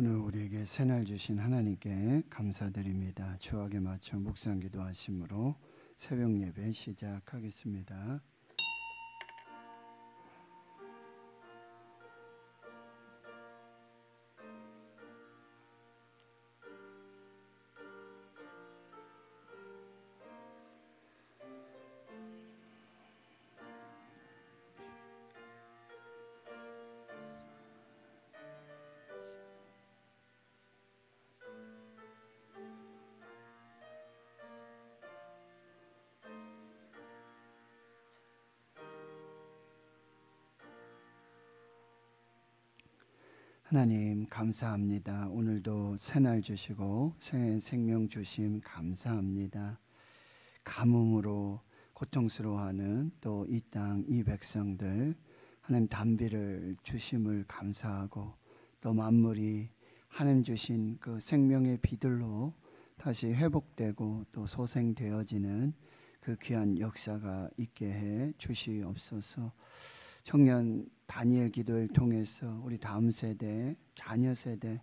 오늘 우리에게 새날 주신 하나님께 감사드립니다. 주하게 맞춰 묵상 기도하심으로 새벽 예배 시작하겠습니다. 하나님 감사합니다. 오늘도 새 날 주시고 새 생명 주심 감사합니다. 가뭄으로 고통스러워하는 또 이 땅 이 백성들 하나님 담비를 주심을 감사하고 또 만물이 하나님 주신 그 생명의 비들로 다시 회복되고 또 소생되어지는 그 귀한 역사가 있게 해 주시옵소서. 청년 다니엘 기도를 통해서 우리 다음 세대, 자녀 세대,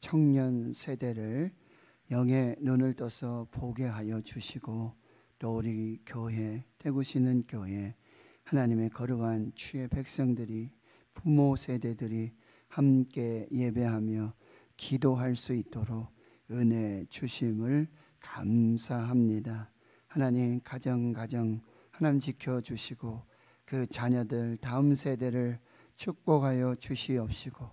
청년 세대를 영의 눈을 떠서 보게 하여 주시고 또 우리 교회, 태구시는 교회, 하나님의 거룩한 주의 백성들이 부모 세대들이 함께 예배하며 기도할 수 있도록 은혜 주심을 감사합니다. 하나님 가정 가정 하나님 지켜 주시고 그 자녀들 다음 세대를 축복하여 주시옵시고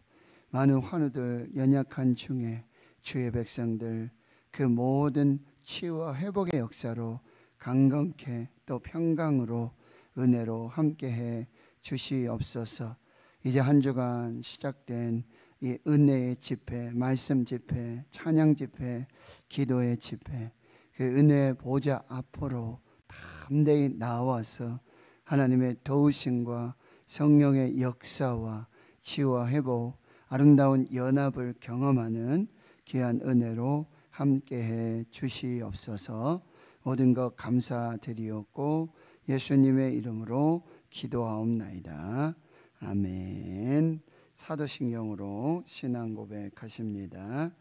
많은 환우들 연약한 중에 주의 백성들 그 모든 치유와 회복의 역사로 강건케 또 평강으로 은혜로 함께해 주시옵소서 이제 한 주간 시작된 이 은혜의 집회, 말씀 집회, 찬양 집회, 기도의 집회 그 은혜의 보좌 앞으로 담대히 나와서 하나님의 도우심과 성령의 역사와 치유와 회복, 아름다운 연합을 경험하는 귀한 은혜로 함께해 주시옵소서. 모든 것감사드리옵고 예수님의 이름으로 기도하옵나이다. 아멘. 사도신경으로 신앙 고백하십니다.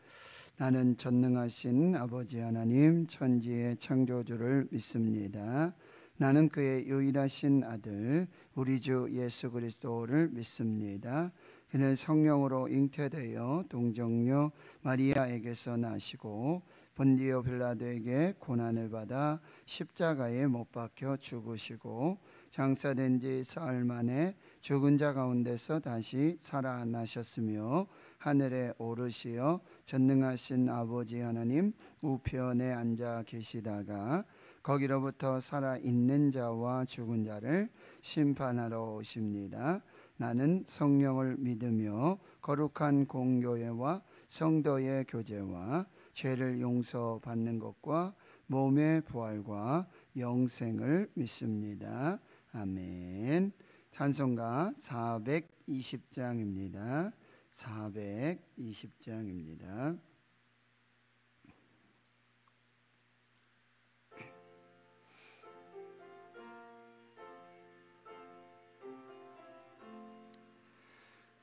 나는 전능하신 아버지 하나님 천지의 창조주를 믿습니다. 나는 그의 유일하신 아들 우리 주 예수 그리스도를 믿습니다. 그는 성령으로 잉태되어 동정녀 마리아에게서 나시고 본디오 빌라도에게 고난을 받아 십자가에 못 박혀 죽으시고 장사된 지 사흘 만에 죽은 자 가운데서 다시 살아나셨으며 하늘에 오르시어 전능하신 아버지 하나님 우편에 앉아 계시다가 거기로부터 살아 있는 자와 죽은 자를 심판하러 오십니다. 나는 성령을 믿으며 거룩한 공교회와 성도의 교제와 죄를 용서받는 것과 몸의 부활과 영생을 믿습니다. 아멘. 찬송가 420장입니다. 420장입니다.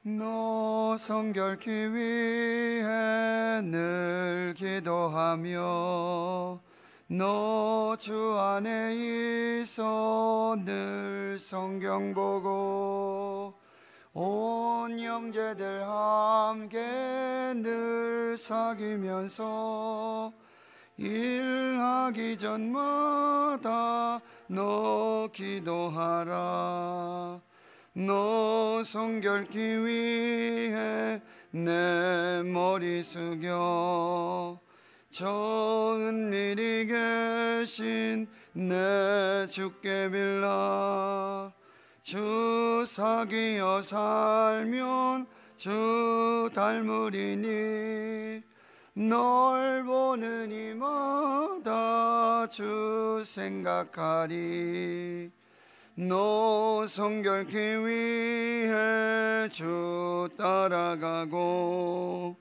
너 성결케 위해 늘 기도하며 너 주 안에 있어 늘 성경 보고 온 형제들 함께 늘 사귀면서 일하기 전마다 너 기도하라 너 성결기 위해 내 머리 숙여 좋은 일이 계신 내 주께 빌라 주 사귀어 살면 주 닮으리니 널 보는 이마다 주 생각하리 너 성결케 위해 주 따라가고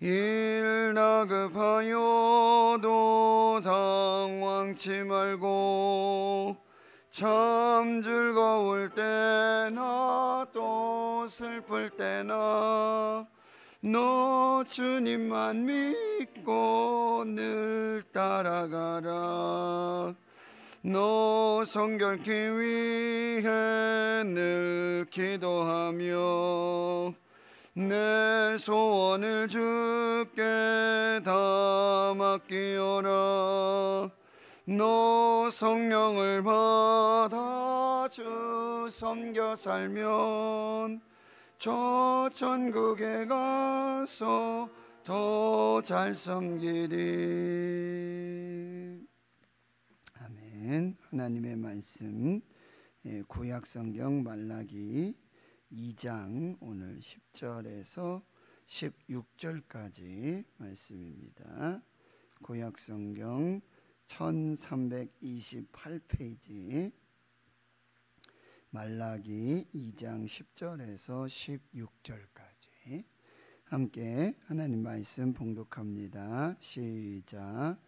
일 나급하여도 당황치 말고 참 즐거울 때나 또 슬플 때나 너 주님만 믿고 늘 따라가라 너 성결케 위해 늘 기도하며 내 소원을 주께 다 맡기어라 너 성령을 받아 주 섬겨 살면 저 천국에 가서 더 잘 섬기리 있는 하나님의 말씀 예, 구약 성경 말라기 2장 오늘 10절에서 16절까지 말씀입니다. 구약 성경 1328페이지 말라기 2장 10절에서 16절까지 함께 하나님 말씀 봉독합니다. 시작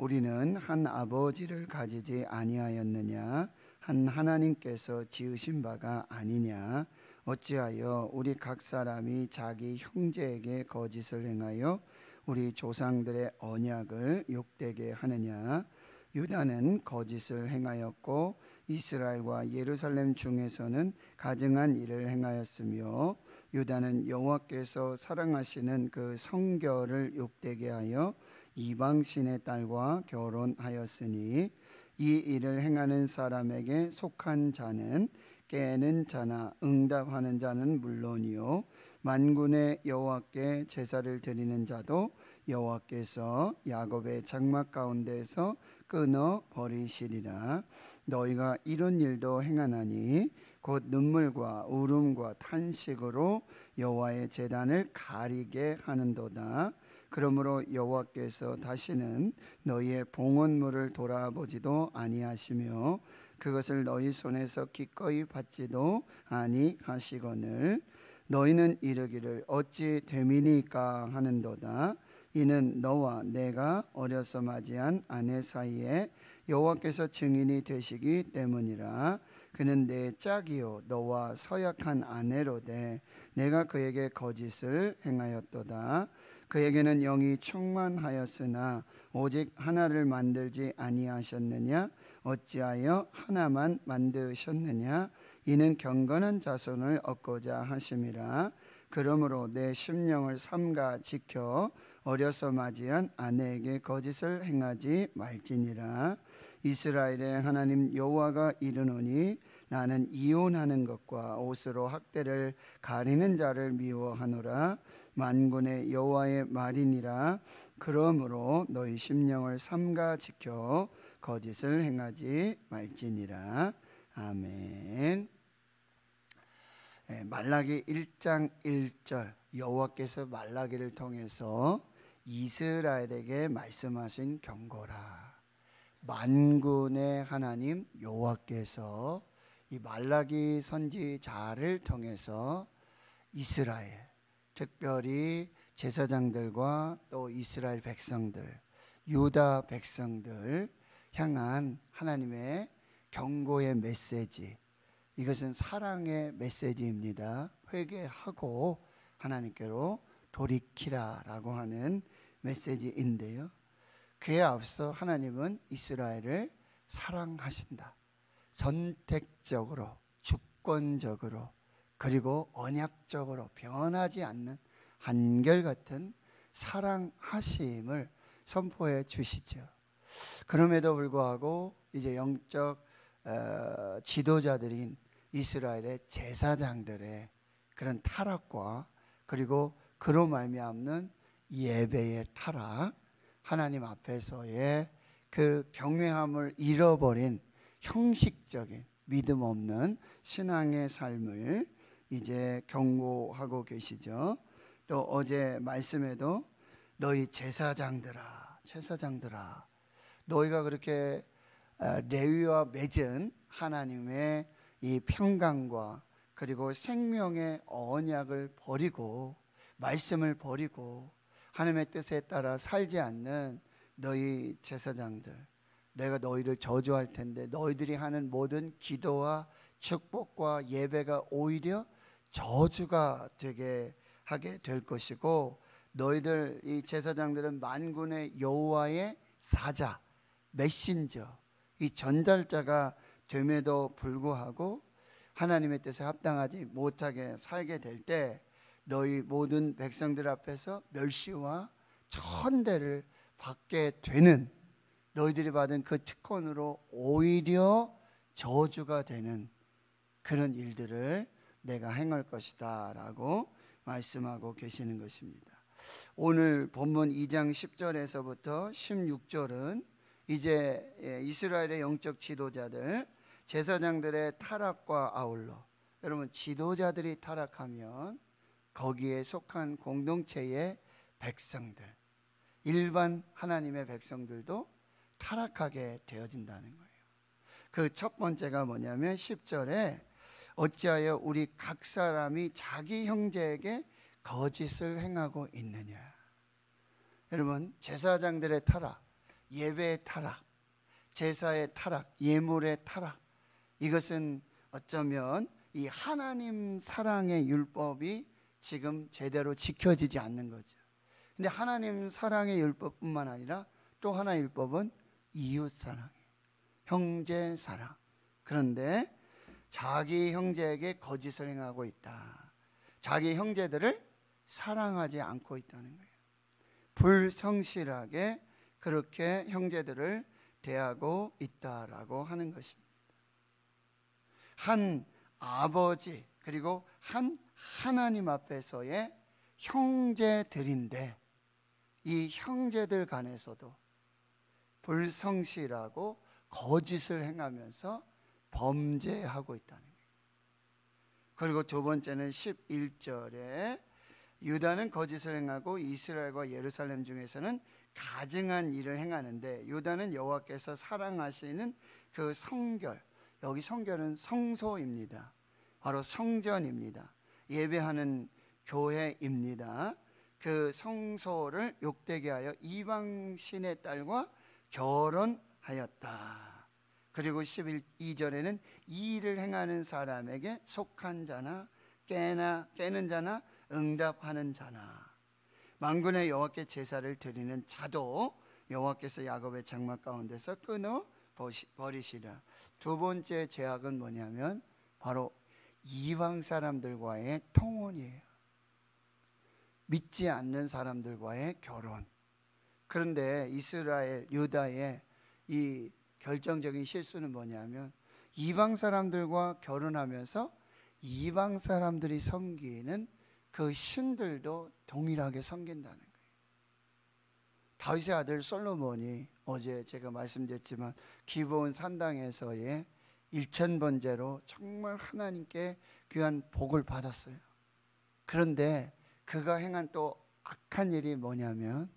우리는 한 아버지를 가지지 아니하였느냐 한 하나님께서 지으신 바가 아니냐 어찌하여 우리 각 사람이 자기 형제에게 거짓을 행하여 우리 조상들의 언약을 욕되게 하느냐 유다는 거짓을 행하였고 이스라엘과 예루살렘 중에서는 가증한 일을 행하였으며 유다는 여호와께서 사랑하시는 그 성결을 욕되게 하여 이방신의 딸과 결혼하였으니 이 일을 행하는 사람에게 속한 자는 깨는 자나 응답하는 자는 물론이요 만군의 여호와께 제사를 드리는 자도 여호와께서 야곱의 장막 가운데서 끊어 버리시리라 너희가 이런 일도 행하나니 곧 눈물과 울음과 탄식으로 여호와의 제단을 가리게 하는도다 그러므로 여호와께서 다시는 너희의 봉헌물을 돌아보지도 아니하시며 그것을 너희 손에서 기꺼이 받지도 아니하시거늘 너희는 이르기를 어찌 됨이니까 하는도다 이는 너와 내가 어려서 맞이한 아내 사이에 여호와께서 증인이 되시기 때문이라 그는 내 짝이요 너와 서약한 아내로되 내가 그에게 거짓을 행하였도다 그에게는 영이 충만하였으나 오직 하나를 만들지 아니하셨느냐 어찌하여 하나만 만드셨느냐 이는 경건한 자손을 얻고자 하심이라 그러므로 내 심령을 삼가 지켜 어려서 맞이한 아내에게 거짓을 행하지 말지니라 이스라엘의 하나님 여호와가 이르노니 나는 이혼하는 것과 옷으로 학대를 가리는 자를 미워하노라 만군의 여호와의 말이니라 그러므로 너희 심령을 삼가 지켜 거짓을 행하지 말지니라 아멘 예, 말라기 1장 1절 여호와께서 말라기를 통해서 이스라엘에게 말씀하신 경고라 만군의 하나님 여호와께서 이 말라기 선지자를 통해서 이스라엘 특별히 제사장들과 또 이스라엘 백성들 유다 백성들 향한 하나님의 경고의 메시지 이것은 사랑의 메시지입니다. 회개하고 하나님께로 돌이키라라고 하는 메시지인데요. 그에 앞서 하나님은 이스라엘을 사랑하신다. 선택적으로 주권적으로 그리고 언약적으로 변하지 않는 한결같은 사랑하심을 선포해 주시죠. 그럼에도 불구하고 이제 영적 어, 지도자들인 이스라엘의 제사장들의 그런 타락과 그리고 그로 말미암는 예배의 타락 하나님 앞에서의 그 경외함을 잃어버린 형식적인 믿음 없는 신앙의 삶을 이제 경고하고 계시죠. 또 어제 말씀에도 너희 제사장들아, 제사장들아, 너희가 그렇게 아, 레위와 맺은 하나님의 이 평강과 그리고 생명의 언약을 버리고 말씀을 버리고 하나님의 뜻에 따라 살지 않는 너희 제사장들 내가 너희를 저주할 텐데 너희들이 하는 모든 기도와 축복과 예배가 오히려 저주가 되게 하게 될 것이고 너희들 이 제사장들은 만군의 여호와의 사자 메신저 이 전달자가 됨에도 불구하고 하나님의 뜻에 합당하지 못하게 살게 될 때 너희 모든 백성들 앞에서 멸시와 천대를 받게 되는 너희들이 받은 그 특권으로 오히려 저주가 되는 그런 일들을 내가 행할 것이다 라고 말씀하고 계시는 것입니다. 오늘 본문 2장 10절에서부터 16절은 이제 예, 이스라엘의 영적 지도자들, 제사장들의 타락과 아울러 여러분 지도자들이 타락하면 거기에 속한 공동체의 백성들, 일반 하나님의 백성들도 타락하게 되어진다는 거예요. 그 첫 번째가 뭐냐면 10절에 어찌하여 우리 각 사람이 자기 형제에게 거짓을 행하고 있느냐. 여러분, 제사장들의 타락, 예배의 타락, 제사의 타락, 예물의 타락. 이것은 어쩌면 이 하나님 사랑의 율법이 지금 제대로 지켜지지 않는 거죠. 근데 하나님 사랑의 율법뿐만 아니라 또 하나 율법은 이웃 사랑, 형제 사랑. 그런데 자기 형제에게 거짓을 행하고 있다. 자기 형제들을 사랑하지 않고 있다는 거예요. 불성실하게 그렇게 형제들을 대하고 있다라고 하는 것입니다. 한 아버지 그리고 한 하나님 앞에서의 형제들인데 이 형제들 간에서도 불성실하고 거짓을 행하면서 범죄하고 있다는 거예요. 그리고 두 번째는 11절에 유다는 거짓을 행하고 이스라엘과 예루살렘 중에서는 가증한 일을 행하는데 유다는 여호와께서 사랑하시는 그 성결 여기 성결은 성소입니다. 바로 성전입니다. 예배하는 교회입니다. 그 성소를 욕되게 하여 이방 신의 딸과 결혼하였다. 그리고 12절에는 이 일을 행하는 사람에게 속한 자나 깨나 깨는 자나 응답하는 자나 만군의 여호와께 제사를 드리는 자도 여호와께서 야곱의 장마 가운데서 끊어 버리시라. 두 번째 제약은 뭐냐면 바로 이방 사람들과의 통혼이에요. 믿지 않는 사람들과의 결혼. 그런데 이스라엘 유다의 이 결정적인 실수는 뭐냐면 이방 사람들과 결혼하면서 이방 사람들이 섬기는 그 신들도 동일하게 섬긴다는 거예요. 다윗의 아들 솔로몬이 어제 제가 말씀드렸지만 기본 산당에서의 일천번제로 정말 하나님께 귀한 복을 받았어요. 그런데 그가 행한 또 악한 일이 뭐냐면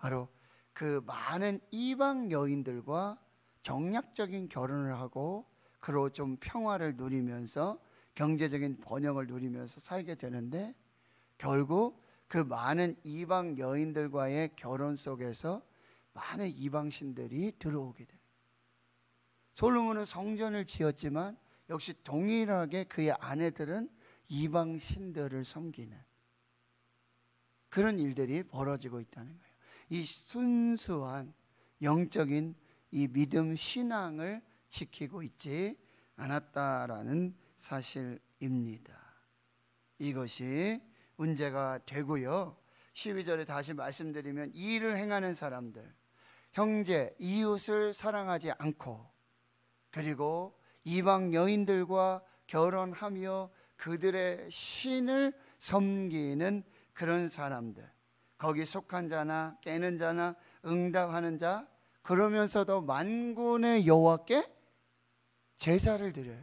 바로 그 많은 이방 여인들과 정략적인 결혼을 하고 그로 좀 평화를 누리면서 경제적인 번영을 누리면서 살게 되는데 결국 그 많은 이방 여인들과의 결혼 속에서 많은 이방 신들이 들어오게 됩니다. 솔로몬은 성전을 지었지만 역시 동일하게 그의 아내들은 이방 신들을 섬기는 그런 일들이 벌어지고 있다는 거예요. 이 순수한 영적인 이 믿음 신앙을 지키고 있지 않았다라는 사실입니다. 이것이 문제가 되고요. 12절에 다시 말씀드리면 이일 행하는 사람들, 형제, 이웃을 사랑하지 않고 그리고 이방 여인들과 결혼하며 그들의 신을 섬기는 그런 사람들. 거기 속한 자나 깨는 자나 응답하는 자 그러면서도 만군의 여호와께 제사를 드려요.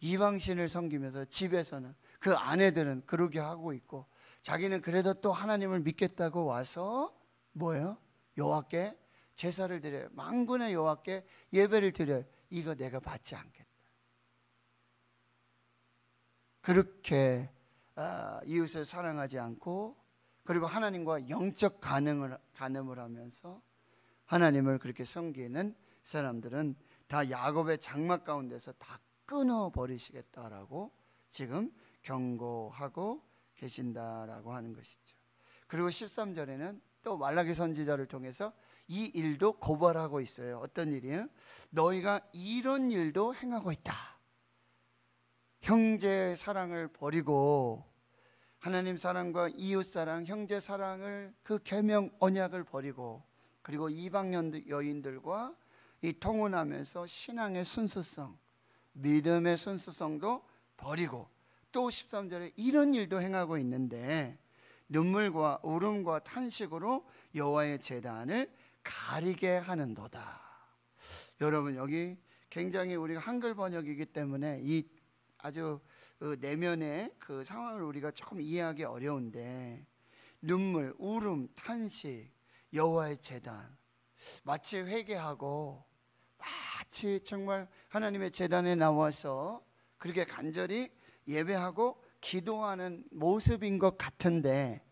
이방신을 섬기면서 집에서는 그 아내들은 그러게 하고 있고 자기는 그래도 또 하나님을 믿겠다고 와서 뭐예요? 여호와께 제사를 드려요. 만군의 여호와께 예배를 드려요. 이거 내가 받지 않겠다. 그렇게 아, 이웃을 사랑하지 않고 그리고 하나님과 영적 가능을 가늠을 하면서 하나님을 그렇게 섬기는 사람들은 다 야곱의 장막 가운데서 다 끊어 버리시겠다라고 지금 경고하고 계신다라고 하는 것이죠. 그리고 13절에는 또 말라기 선지자를 통해서 이 일도 고발하고 있어요. 어떤 일이에요? 너희가 이런 일도 행하고 있다. 형제의 사랑을 버리고 하나님 사랑과 이웃 사랑, 형제 사랑을 그 계명 언약을 버리고 그리고 이방 여인들과 이 통혼하면서 신앙의 순수성, 믿음의 순수성도 버리고 또 13절에 이런 일도 행하고 있는데 눈물과 울음과 탄식으로 여호와의 제단을 가리게 하는도다. 여러분 여기 굉장히 우리가 한글 번역이기 때문에 이 아주 그 내면의 그 상황을 우리가 조금 이해하기 어려운데 눈물, 울음, 탄식, 여호와의 재단 마치 회개하고 마치 정말 하나님의 재단에 나와서 그렇게 간절히 예배하고 기도하는 모습인 것 같은데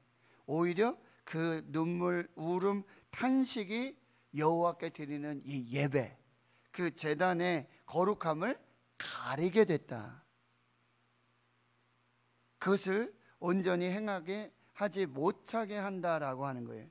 오히려 그 눈물, 울음, 탄식이 여호와께 드리는 이 예배 그 재단의 거룩함을 가리게 됐다. 그것을 온전히 행하게 하지 못하게 한다라고 하는 거예요.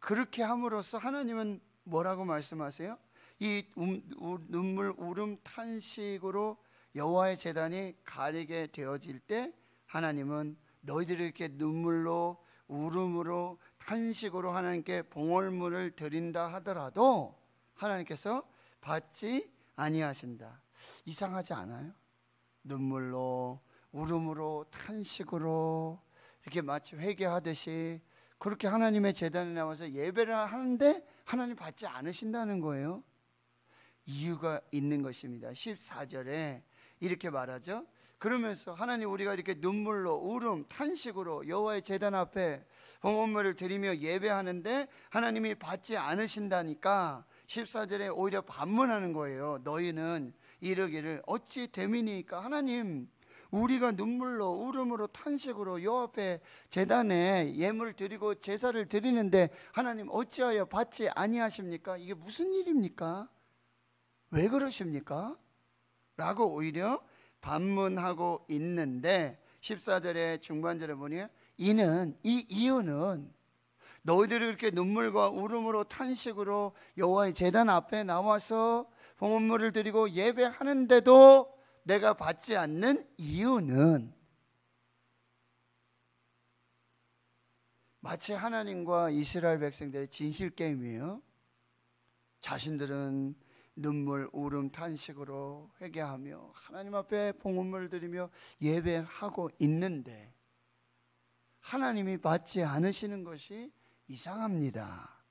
그렇게 함으로써 하나님은 뭐라고 말씀하세요? 이 음, 우, 눈물, 울음, 탄식으로 여호와의 재단이 가리게 되어질 때 하나님은 너희들을 이렇게 눈물로 울음으로 탄식으로 하나님께 봉헌물을 드린다 하더라도 하나님께서 받지 아니하신다. 이상하지 않아요? 눈물로 울음으로 탄식으로 이렇게 마치 회개하듯이 그렇게 하나님의 재단에 나와서 예배를 하는데 하나님 받지 않으신다는 거예요. 이유가 있는 것입니다. 14절에 이렇게 말하죠. 그러면서 하나님 우리가 이렇게 눈물로 울음 탄식으로 여호와의 재단 앞에 봉헌물을 드리며 예배하는데 하나님이 받지 않으신다니까 14절에 오히려 반문하는 거예요. 너희는 이르기를 어찌 대이니까 하나님 우리가 눈물로 울음으로 탄식으로 요 앞에 재단에 예물 드리고 제사를 드리는데 하나님 어찌하여 받지 아니하십니까? 이게 무슨 일입니까? 왜 그러십니까? 라고 오히려 반문하고 있는데 14절에 중반절에 보니 이는 이 이유는 너희들이 이렇게 눈물과 울음으로 탄식으로 여호와의 제단 앞에 나와서 봉헌물을 드리고 예배하는데도 내가 받지 않는 이유는 마치 하나님과 이스라엘 백성들의 진실 게임이에요. 자신들은 눈물, 울음, 탄식으로 회개하며 하나님 앞에 봉헌물 드리며 예배하고 있는데 하나님이 받지 않으시는 것이 이상합니다.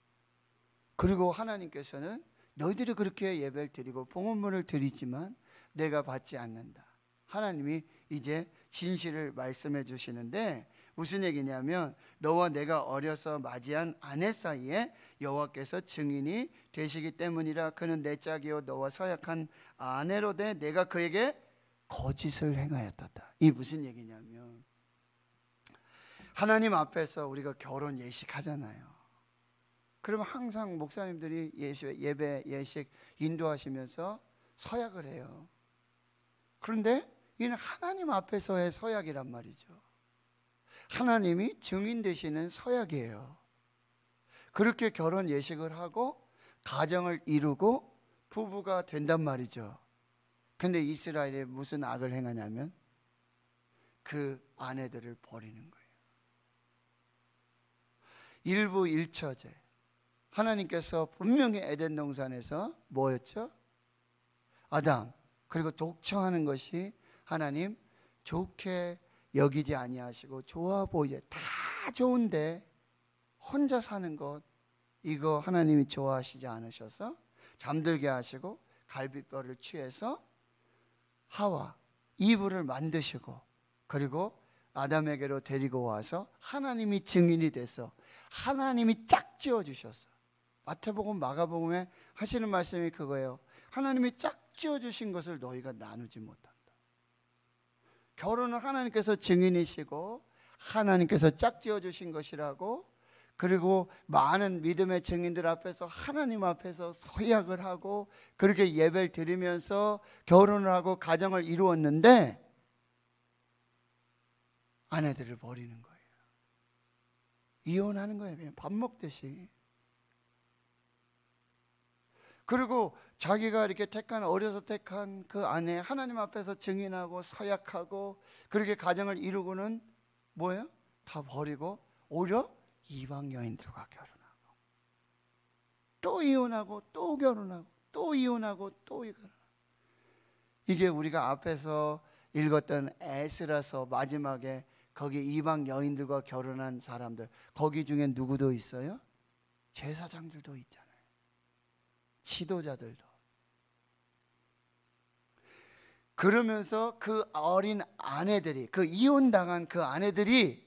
그리고 하나님께서는 너희들이 그렇게 예배를 드리고 봉헌물을 드리지만 내가 받지 않는다. 하나님이 이제 진실을 말씀해 주시는데 무슨 얘기냐면 너와 내가 어려서 맞이한 아내 사이에 여호와께서 증인이 되시기 때문이라 그는 내 짝이요 너와 서약한 아내로 돼 내가 그에게 거짓을 행하였다. 이 무슨 얘기냐면 하나님 앞에서 우리가 결혼 예식하잖아요. 그러 항상 목사님들이 예배 예식 인도하시면서 서약을 해요. 그런데 이는 하나님 앞에서의 서약이란 말이죠. 하나님이 증인 되시는 서약이에요. 그렇게 결혼 예식을 하고 가정을 이루고 부부가 된단 말이죠. 근데 이스라엘에 무슨 악을 행하냐면 그 아내들을 버리는 거예요. 일부 일처제. 하나님께서 분명히 에덴 동산에서 뭐였죠? 아담, 그리고 독청하는 것이 하나님 좋게 여기지 아니하시고 좋아 보이게 다 좋은데 혼자 사는 것 이거 하나님이 좋아하시지 않으셔서 잠들게 하시고 갈비뼈를 취해서 하와 이불을 만드시고 그리고 아담에게로 데리고 와서 하나님이 증인이 돼서 하나님이 짝 지어 주셔서 마태복음 마가복음에 하시는 말씀이 그거예요. 하나님이 짝 짝지어 주신 것을 너희가 나누지 못한다. 결혼은 하나님께서 증인이시고 하나님께서 짝지어 주신 것이라고 그리고 많은 믿음의 증인들 앞에서 하나님 앞에서 서약을 하고 그렇게 예배를 드리면서 결혼을 하고 가정을 이루었는데 아내들을 버리는 거예요. 이혼하는 거예요. 그냥 밥 먹듯이. 그리고 자기가 이렇게 택한 어려서 택한 그 아내 하나님 앞에서 증인하고 서약하고 그렇게 가정을 이루고는 뭐예요? 다 버리고 오려 이방 여인들과 결혼하고 또 이혼하고 또 결혼하고 또 이혼하고 또 이혼. 이게 우리가 앞에서 읽었던 에스라서 마지막에 거기 이방 여인들과 결혼한 사람들 거기 중에 누구도 있어요? 제사장들도 있잖아요. 지도자들도. 그러면서 그 어린 아내들이, 그 이혼당한 그 아내들이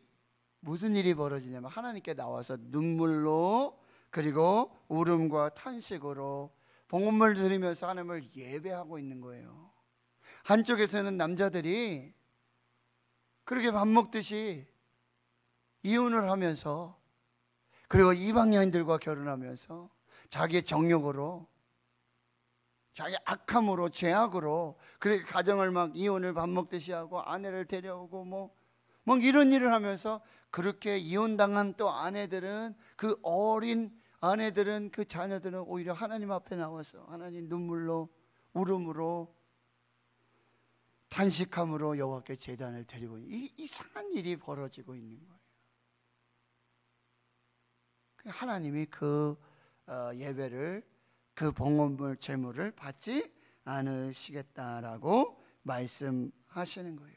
무슨 일이 벌어지냐면 하나님께 나와서 눈물로 그리고 울음과 탄식으로 봉헌물 드리면서 하나님을 예배하고 있는 거예요. 한쪽에서는 남자들이 그렇게 밥 먹듯이 이혼을 하면서 그리고 이방인들과 결혼하면서 자기의 정욕으로 자기 악함으로 죄악으로 그래 가정을 막 이혼을 밥 먹듯이 하고 아내를 데려오고 뭐뭐 뭐 이런 일을 하면서 그렇게 이혼당한 또 아내들은 그 어린 아내들은 그 자녀들은 오히려 하나님 앞에 나와서 하나님 눈물로 울음으로 탄식함으로 여호와께 재단을 드리고 이 이상한 일이 벌어지고 있는 거예요. 그 하나님이 그 어, 예배를 그 봉헌물 제물을 받지 않으시겠다라고 말씀하시는 거예요.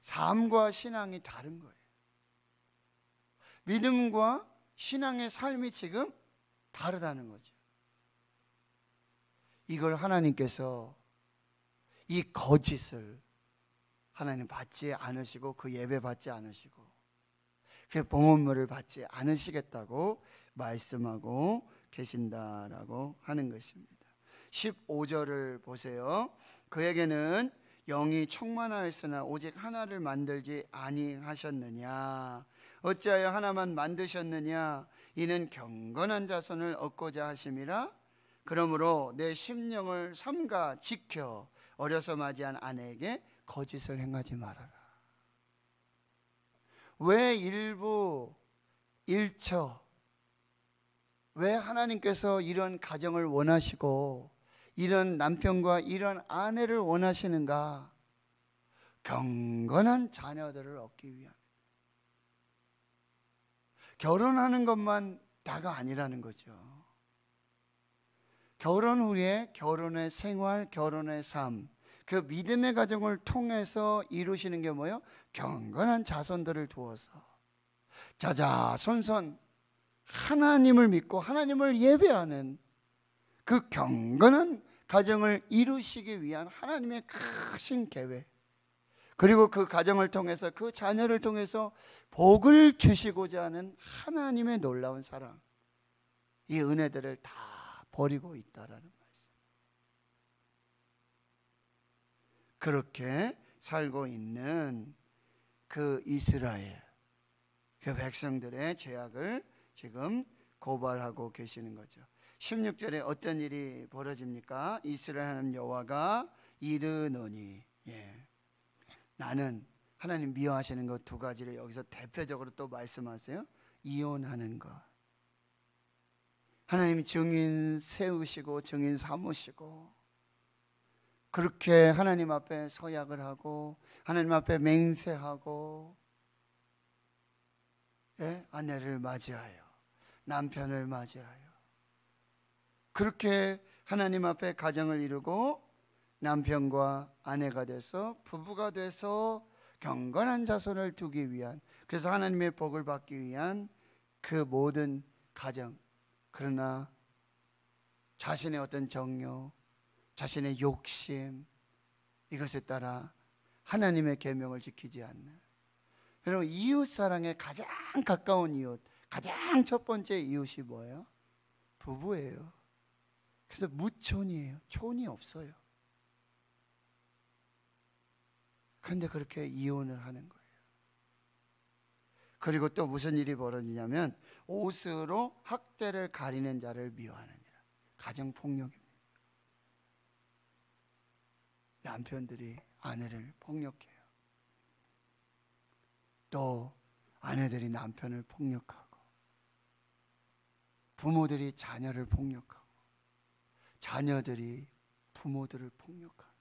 삶과 신앙이 다른 거예요. 믿음과 신앙의 삶이 지금 다르다는 거죠. 이걸 하나님께서 이 거짓을 하나님 받지 않으시고 그 예배 받지 않으시고 그 봉헌물을 받지 않으시겠다고 말씀하고 계신다라고 하는 것입니다. 15절을 보세요. 그에게는 영이 충만하였으나 오직 하나를 만들지 아니하셨느냐 어찌하여 하나만 만드셨느냐 이는 경건한 자손을 얻고자 하심이라 그러므로 내 심령을 삼가 지켜 어려서 맞이한 아내에게 거짓을 행하지 말아라 왜 일부 일처 왜 하나님께서 이런 가정을 원하시고 이런 남편과 이런 아내를 원하시는가? 경건한 자녀들을 얻기 위한. 결혼하는 것만 다가 아니라는 거죠. 결혼 후에 결혼의 생활, 결혼의 삶, 그 믿음의 가정을 통해서 이루시는 게 뭐예요? 경건한 자손들을 두어서 자자손손 하나님을 믿고 하나님을 예배하는 그 경건한 가정을 이루시기 위한 하나님의 크신 계획. 그리고 그 가정을 통해서 그 자녀를 통해서 복을 주시고자 하는 하나님의 놀라운 사랑. 이 은혜들을 다 버리고 있다라는 말씀. 그렇게 살고 있는 그 이스라엘 그 백성들의 죄악을 지금 고발하고 계시는 거죠. 16절에 어떤 일이 벌어집니까? 이스라엘 하나님 여호와가 이르노니 예. 나는 하나님 미워하시는 것 두 가지를 여기서 대표적으로 또 말씀하세요. 이혼하는 것. 하나님 증인 세우시고 증인 삼으시고 그렇게 하나님 앞에 서약을 하고 하나님 앞에 맹세하고 예? 아내를 맞이하여 남편을 맞이하여 그렇게 하나님 앞에 가정을 이루고 남편과 아내가 돼서 부부가 돼서 경건한 자손을 두기 위한 그래서 하나님의 복을 받기 위한 그 모든 가정 그러나 자신의 어떤 정욕 자신의 욕심 이것에 따라 하나님의 계명을 지키지 않는 여러분 이웃 사랑에 가장 가까운 이웃 가장 첫 번째 이웃이 뭐예요? 부부예요. 그래서 무촌이에요. 촌이 없어요. 그런데 그렇게 이혼을 하는 거예요. 그리고 또 무슨 일이 벌어지냐면 옷으로 학대를 가리는 자를 미워하느니라. 가정 폭력입니다. 남편들이 아내를 폭력해요. 또 아내들이 남편을 폭력하고 부모들이 자녀를 폭력하고 자녀들이 부모들을 폭력하는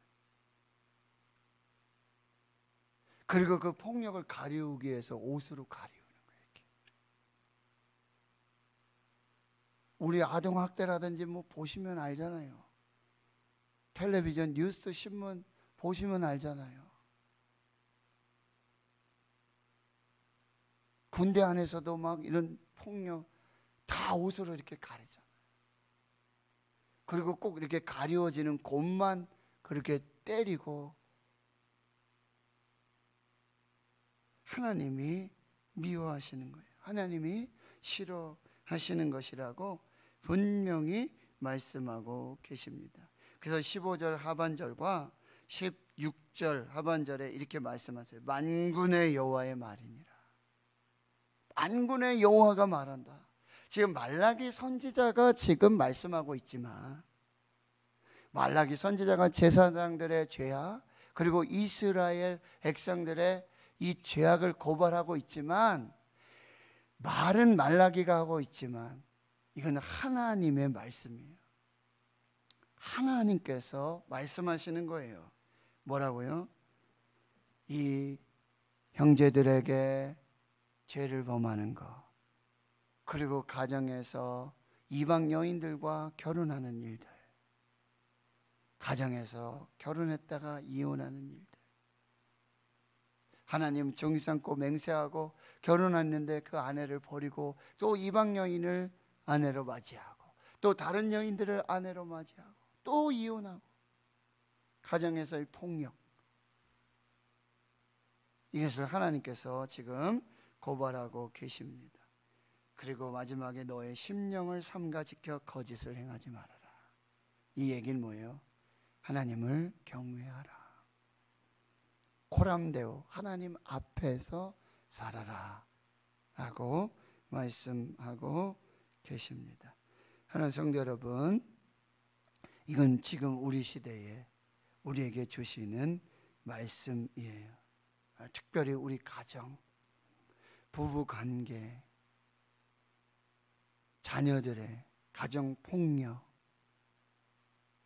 그리고 그 폭력을 가리우기 위해서 옷으로 가리우는 거예요. 이렇게. 우리 아동 학대라든지 뭐 보시면 알잖아요. 텔레비전 뉴스 신문 보시면 알잖아요. 군대 안에서도 막 이런 폭력 다 옷으로 이렇게 가리잖아요. 그리고 꼭 이렇게 가려지는 곳만 그렇게 때리고 하나님이 미워하시는 거예요. 하나님이 싫어하시는 것이라고 분명히 말씀하고 계십니다. 그래서 15절 하반절과 16절 하반절에 이렇게 말씀하세요. 만군의 여호와의 말이니라. 만군의 여호와가 말한다. 지금 말라기 선지자가 지금 말씀하고 있지만 말라기 선지자가 제사장들의 죄악 그리고 이스라엘 백성들의 이 죄악을 고발하고 있지만 말은 말라기가 하고 있지만 이건 하나님의 말씀이에요. 하나님께서 말씀하시는 거예요. 뭐라고요? 이 형제들에게 죄를 범하는 것. 그리고 가정에서 이방 여인들과 결혼하는 일들, 가정에서 결혼했다가 이혼하는 일들, 하나님 종상고 맹세하고 결혼했는데 그 아내를 버리고 또 이방 여인을 아내로 맞이하고 또 다른 여인들을 아내로 맞이하고 또 이혼하고 가정에서의 폭력 이것을 하나님께서 지금 고발하고 계십니다. 그리고 마지막에 너의 심령을 삼가 지켜 거짓을 행하지 말아라. 이 얘기는 뭐예요? 하나님을 경외하라. 코람데오 하나님 앞에서 살아라. 라고 말씀하고 계십니다. 하나님 성도 여러분, 이건 지금 우리 시대에 우리에게 주시는 말씀이에요. 특별히 우리 가정, 부부 관계, 자녀들의 가정 폭력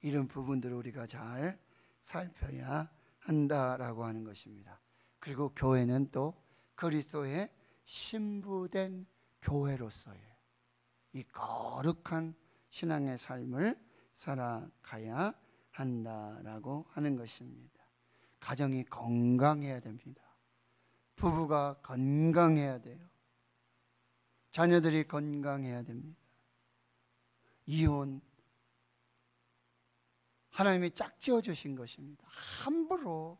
이런 부분들을 우리가 잘 살펴야 한다라고 하는 것입니다. 그리고 교회는 또 그리스도의 신부된 교회로서의 이 거룩한 신앙의 삶을 살아가야 한다라고 하는 것입니다. 가정이 건강해야 됩니다. 부부가 건강해야 돼요. 자녀들이 건강해야 됩니다. 이혼. 하나님이 짝지어 주신 것입니다. 함부로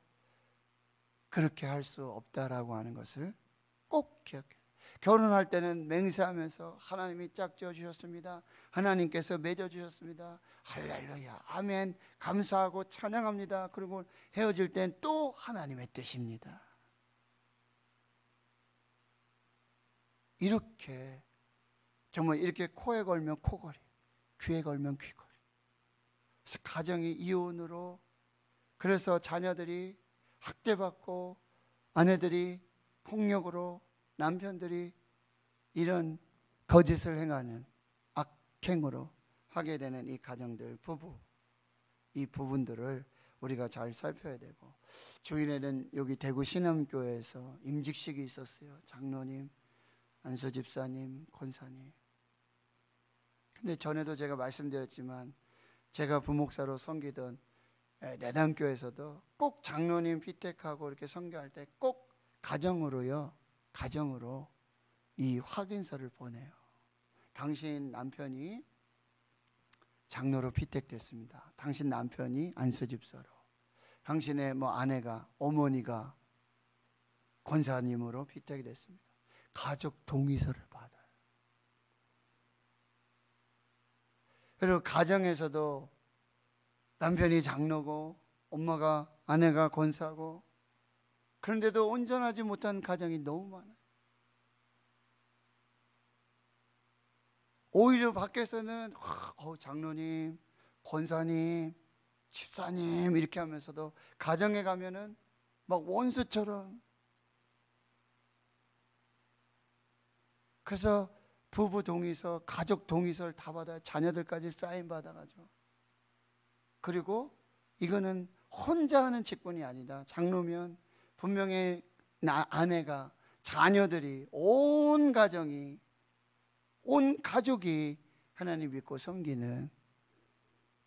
그렇게 할 수 없다라고 하는 것을 꼭기억해 결혼할 때는 맹세하면서 하나님이 짝지어 주셨습니다. 하나님께서 맺어 주셨습니다. 할렐루야. 아멘. 감사하고 찬양합니다. 그리고 헤어질 땐 또 하나님의 뜻입니다. 이렇게 정말 이렇게 코에 걸면 코걸이, 귀에 걸면 귀걸이. 그래서 가정이 이혼으로 그래서 자녀들이 학대받고 아내들이 폭력으로 남편들이 이런 거짓을 행하는 악행으로 하게 되는 이 가정들 부부 이 부분들을 우리가 잘 살펴야 되고 주일에는 여기 대구 신암교회에서 임직식이 있었어요 장로님 안서 집사님, 권사님. 근데 전에도 제가 말씀드렸지만 제가 부목사로 섬기던 예, 내당교에서도 꼭 장로님 피택하고 이렇게 선교할 때 꼭 가정으로요. 가정으로 이 확인서를 보내요. 당신 남편이 장로로 피택됐습니다. 당신 남편이 안수집사로. 당신의 뭐 아내가 어머니가 권사님으로 피택이 됐습니다. 가족 동의서를 받아요. 그리고 가정에서도 남편이 장로고 엄마가 아내가 권사고 그런데도 온전하지 못한 가정이 너무 많아요. 오히려 밖에서는 어, 장로님, 권사님, 집사님 이렇게 하면서도 가정에 가면은 막 원수처럼 그래서 부부 동의서, 가족 동의서를 다받아 자녀들까지 사인 받아가지고. 그리고 이거는 혼자 하는 직분이 아니다. 장로면 분명히 나, 아내가, 자녀들이, 온 가정이, 온 가족이 하나님 믿고 섬기는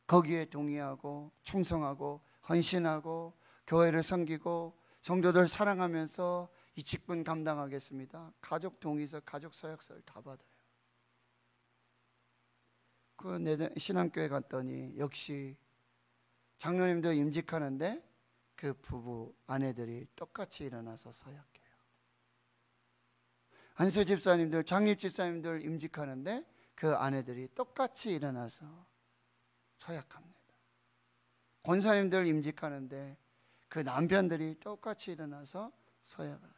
거기에 동의하고 충성하고 헌신하고 교회를 섬기고 성도들 사랑하면서 이 직분 감당하겠습니다. 가족 동의서, 가족 서약서를 다 받아요. 그 신앙교회 갔더니 역시 장로님도 임직하는데 그 부부 아내들이 똑같이 일어나서 서약해요. 안수 집사님들, 장립 집사님들 임직하는데 그 아내들이 똑같이 일어나서 서약합니다. 권사님들 임직하는데 그 남편들이 똑같이 일어나서 서약을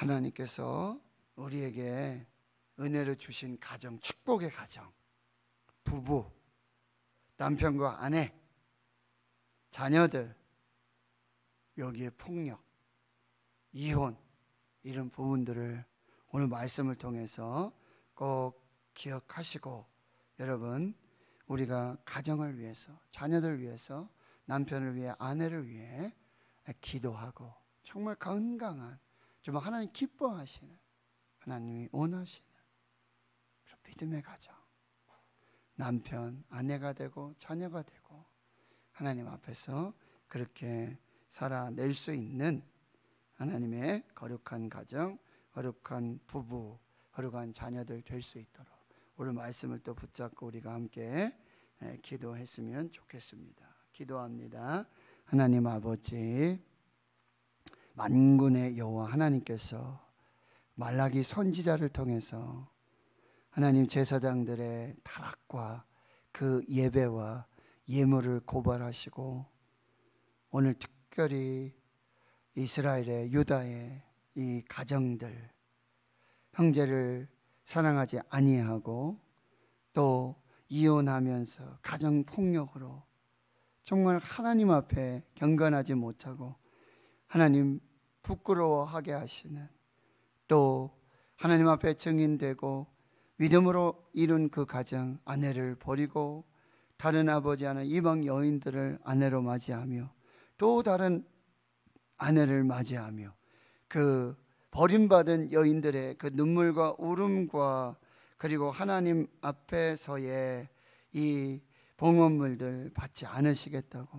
하나님께서 우리에게 은혜를 주신 가정, 축복의 가정, 부부, 남편과 아내, 자녀들, 여기에 폭력, 이혼, 이런 부분들을 오늘 말씀을 통해서 꼭 기억하시고 여러분 우리가 가정을 위해서 자녀들 위해서 남편을 위해 아내를 위해 기도하고 정말 건강한 정말 하나님 기뻐하시는 하나님이 원하시는 그런 믿음의 가정 남편 아내가 되고 자녀가 되고 하나님 앞에서 그렇게 살아낼 수 있는 하나님의 거룩한 가정 거룩한 부부 거룩한 자녀들 될 수 있도록 오늘 말씀을 또 붙잡고 우리가 함께 예, 기도했으면 좋겠습니다. 기도합니다. 하나님 아버지 만군의 여호와 하나님께서 말라기 선지자를 통해서 하나님 제사장들의 타락과 그 예배와 예물을 고발하시고 오늘 특별히 이스라엘의 유다의 이 가정들 형제를 사랑하지 아니하고 또 이혼하면서 가정 폭력으로 정말 하나님 앞에 경건하지 못하고 하나님 부끄러워하게 하시는 또 하나님 앞에 증인되고 믿음으로 이룬 그 가정 아내를 버리고 다른 아버지 하는 이방 여인들을 아내로 맞이하며 또 다른 아내를 맞이하며 그 버림받은 여인들의 그 눈물과 울음과 그리고 하나님 앞에서의 이 봉헌물들 받지 않으시겠다고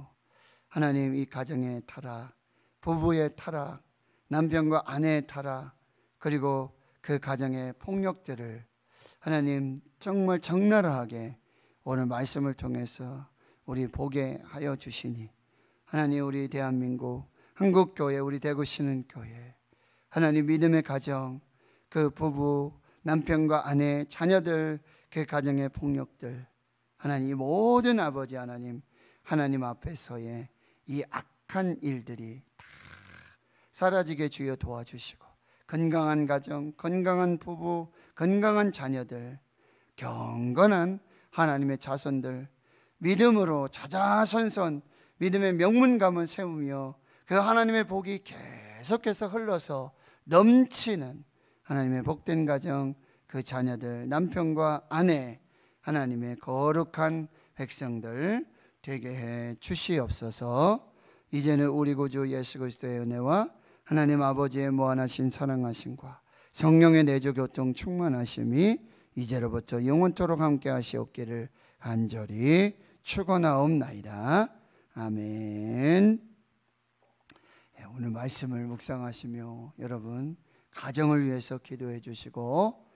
하나님 이가정에 타락 부부의 타락, 남편과 아내의 타락, 그리고 그 가정의 폭력들을 하나님 정말 적나라하게 오늘 말씀을 통해서 우리 보게 하여 주시니 하나님 우리 대한민국 한국 교회 우리 대구시는 교회 하나님 믿음의 가정 그 부부 남편과 아내 자녀들 그 가정의 폭력들 하나님 모든 아버지 하나님 하나님 앞에서의 이 악한 일들이 사라지게 주여 도와주시고 건강한 가정, 건강한 부부, 건강한 자녀들, 경건한 하나님의 자손들 믿음으로 자자선선 믿음의 명문감을 세우며 그 하나님의 복이 계속해서 흘러서 넘치는 하나님의 복된 가정, 그 자녀들, 남편과 아내, 하나님의 거룩한 백성들 되게 해 주시옵소서. 이제는 우리 구주 예수 그리스도의 은혜와 하나님 아버지의 무한하신 사랑하심과 성령의 내조 교통 충만하심이 이제로부터 영원토록 함께 하시옵기를 간절히 축원하옵나이다. 아멘. 예, 오늘 말씀을 묵상하시며 여러분 가정을 위해서 기도해 주시고